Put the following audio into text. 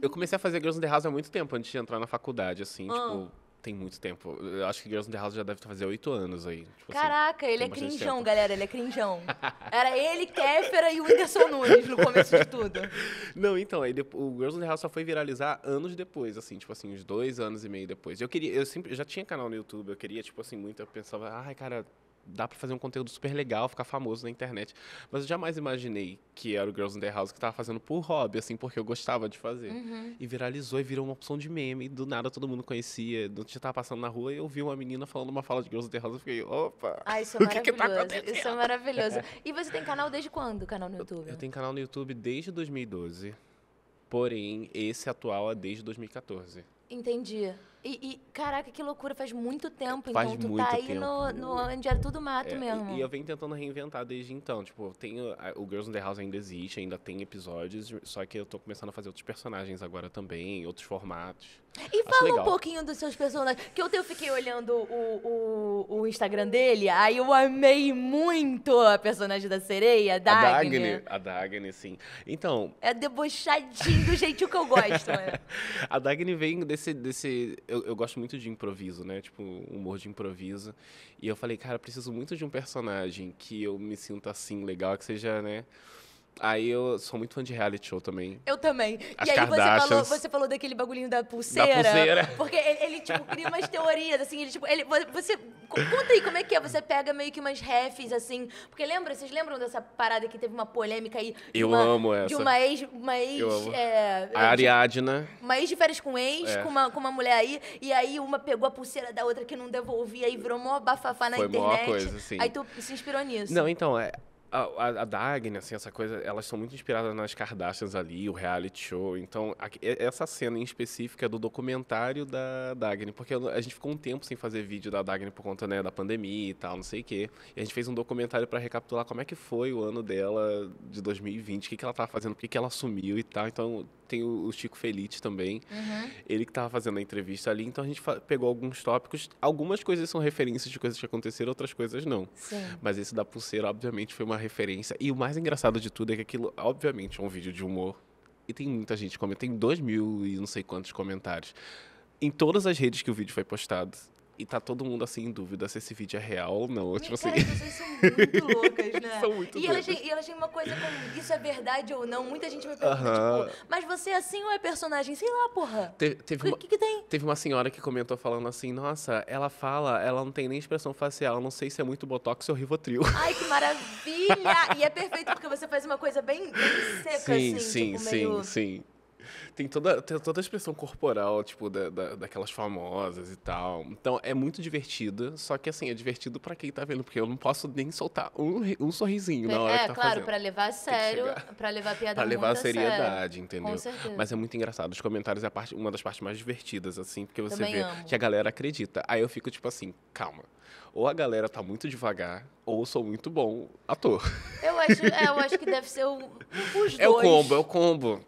Eu comecei a fazer Girls in the House há muito tempo, antes de entrar na faculdade, assim, ah. tipo, tem muito tempo. Eu acho que Girls in the House já deve fazer oito anos aí. Tipo, assim, Caraca, assim, ele é crinjão, galera, ele é crinjão. Era ele, Kéfera e o Whindersson Nunes no começo de tudo. Não, então, aí o Girls in the House só foi viralizar anos depois, assim, tipo assim, uns dois anos e meio depois. Eu queria, eu sempre, eu já tinha canal no YouTube, eu queria, tipo assim, muito, eu pensava, ai, cara, dá para fazer um conteúdo super legal, ficar famoso na internet. Mas eu jamais imaginei que era o Girls in the House que tava fazendo por hobby, assim, porque eu gostava de fazer. Uhum. E viralizou e virou uma opção de meme. E do nada todo mundo conhecia. Do dia tava passando na rua e eu vi uma menina falando uma fala de Girls in the House e fiquei, opa! Ah, isso é o que Que tá acontecendo? isso é maravilhoso. E você tem canal desde quando, canal no YouTube? Eu, eu tenho canal no YouTube desde 2012. Porém, esse atual é desde 2014. Entendi. E, e, caraca, que loucura, faz muito tempo, faz então tu tá aí tempo. no, no onde era tudo mato é, mesmo. E, e, eu venho tentando reinventar desde então, tipo, tenho, o Girls in the House ainda existe, ainda tem episódios, só que eu tô começando a fazer outros personagens agora também, outros formatos. E Acho fala legal. um pouquinho dos seus personagens, que ontem eu fiquei olhando o, o, o Instagram dele, aí eu amei muito a personagem da sereia, a Dagny. A Dagny, a Dagny sim. Então... É debochadinho do jeitinho que eu gosto, né? a Dagny vem desse... desse eu, eu, gosto muito de improviso, né? Tipo, humor de improviso. E eu falei, cara, preciso muito de um personagem que eu me sinta assim, legal, que seja, né? Aí eu sou muito fã de reality show também. Eu também. As e aí você falou, você falou daquele bagulhinho da pulseira. Da pulseira. Porque ele, ele tipo, cria umas teorias, assim, ele, tipo, ele, você Conta aí como é que é. Você pega meio que umas refs, assim. Porque lembra? Vocês lembram dessa parada que teve uma polêmica aí? Eu uma, amo essa. De uma ex. Uma ex Eu amo. É, a é, tipo, Ariadna. Uma ex de férias com ex, é. com, uma, com uma mulher aí. E aí uma pegou a pulseira da outra que não devolvia e virou mó bafafá na Foi internet. Coisa, assim. Aí tu se inspirou nisso. Não, então, é, a, a, a Dagny, assim, essa coisa, elas são muito inspiradas nas Kardashians ali, o reality show. Então, a, essa cena em específico é do documentário da Dagny, porque a gente ficou um tempo sem fazer vídeo da Dagny por conta né, da pandemia e tal, não sei o quê. E a gente fez um documentário para recapitular como é que foi o ano dela de 2020, o que, que ela tava fazendo, por que, que ela sumiu e tal. Então, tem o, o Chico Felite também, uhum. ele que estava fazendo a entrevista ali, então a gente pegou alguns tópicos. Algumas coisas são referências de coisas que aconteceram, outras coisas não. Sim. Mas esse da pulseira, obviamente, foi uma referência. E o mais engraçado de tudo é que aquilo, obviamente, é um vídeo de humor. E tem muita gente comentando, tem dois mil e não sei quantos comentários. Em todas as redes que o vídeo foi postado, e tá todo mundo assim em dúvida se esse vídeo é real ou não. tipo cara, assim. As pessoas são muito loucas, né? são muito e elas, têm, uma coisa como isso é verdade ou não. Muita gente me pergunta, uh -huh. tipo, mas você é assim ou é personagem? Sei lá, porra. Te, teve o que, que, tem? Teve uma senhora que comentou falando assim: nossa, ela fala, ela não tem nem expressão facial, não sei se é muito botox ou rivotril. Ai, que maravilha! e é perfeito porque você faz uma coisa bem, bem seca, sim, assim. Sim, tipo, sim, meio... sim tem toda, tem toda a expressão corporal, tipo, da, da, daquelas famosas e tal. Então é muito divertida, só que assim, é divertido para quem tá vendo, porque eu não posso nem soltar um, um sorrisinho na hora é, que tá claro, fazendo. É, claro, pra levar a sério, pra levar a piada Pra levar a seriedade, sério. entendeu? Com Mas é muito engraçado. Os comentários é a parte, uma das partes mais divertidas, assim, porque você Também vê amo. que a galera acredita. Aí eu fico tipo assim, calma ou a galera tá muito devagar, ou eu sou muito bom ator. Eu acho, é, eu acho que deve ser o, os dois. É o combo, é o combo.